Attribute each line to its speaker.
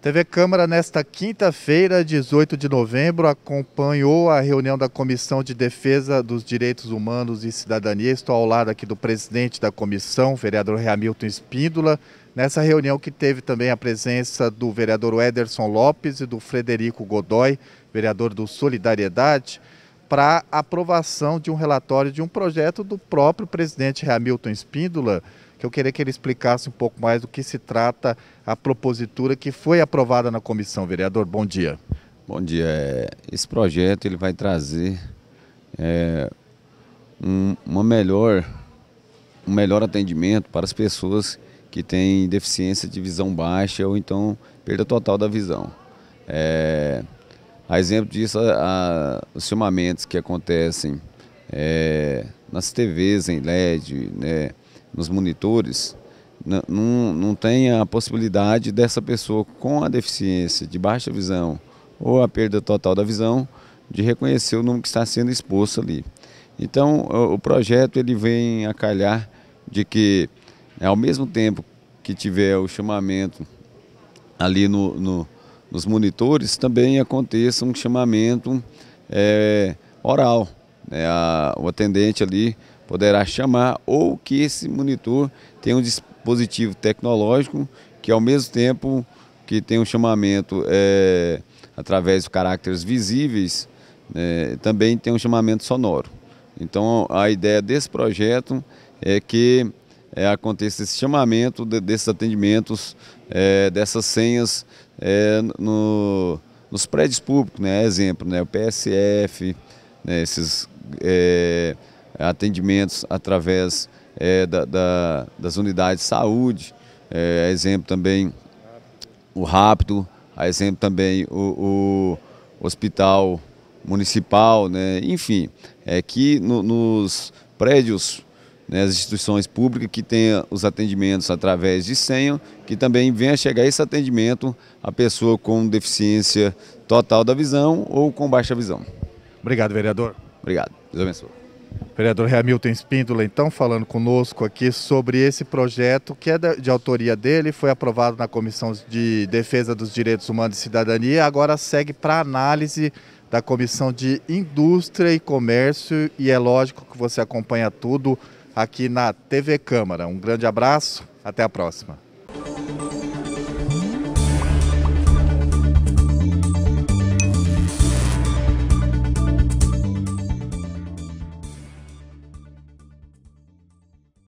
Speaker 1: TV Câmara, nesta quinta-feira, 18 de novembro, acompanhou a reunião da Comissão de Defesa dos Direitos Humanos e Cidadania. Estou ao lado aqui do presidente da comissão, vereador Hamilton Espíndola. Nessa reunião que teve também a presença do vereador Ederson Lopes e do Frederico Godoy, vereador do Solidariedade, para aprovação de um relatório de um projeto do próprio presidente Hamilton Espíndola, que eu queria que ele explicasse um pouco mais do que se trata a propositura que foi aprovada na comissão. Vereador, bom dia. Bom dia.
Speaker 2: É, esse projeto ele vai trazer é, um, uma melhor, um melhor atendimento para as pessoas que têm deficiência de visão baixa ou então perda total da visão. É, a exemplo disso, a, a, os filmamentos que acontecem é, nas TVs em LED, né, nos monitores, não, não tem a possibilidade dessa pessoa com a deficiência de baixa visão ou a perda total da visão de reconhecer o número que está sendo exposto ali. Então, o projeto ele vem a calhar de que, ao mesmo tempo que tiver o chamamento ali no, no, nos monitores, também aconteça um chamamento é, oral. Né? A, o atendente ali poderá chamar, ou que esse monitor tenha um dispositivo tecnológico que ao mesmo tempo que tem um chamamento é, através de caracteres visíveis, é, também tem um chamamento sonoro. Então a ideia desse projeto é que é, aconteça esse chamamento de, desses atendimentos, é, dessas senhas é, no, nos prédios públicos, né? Exemplo, né? o PSF, né? esses é, é, atendimentos através é, da, da, das unidades de saúde, é, exemplo também o Rápido, a exemplo também o, o Hospital Municipal, né? enfim, é que no, nos prédios, né, as instituições públicas que tenha os atendimentos através de senha, que também venha chegar esse atendimento à pessoa com deficiência total da visão ou com baixa visão.
Speaker 1: Obrigado, vereador.
Speaker 2: Obrigado. Deus abençoe.
Speaker 1: Vereador Hamilton Espíndola, então, falando conosco aqui sobre esse projeto que é de autoria dele, foi aprovado na Comissão de Defesa dos Direitos Humanos e Cidadania, agora segue para análise da Comissão de Indústria e Comércio e é lógico que você acompanha tudo aqui na TV Câmara. Um grande abraço, até a próxima.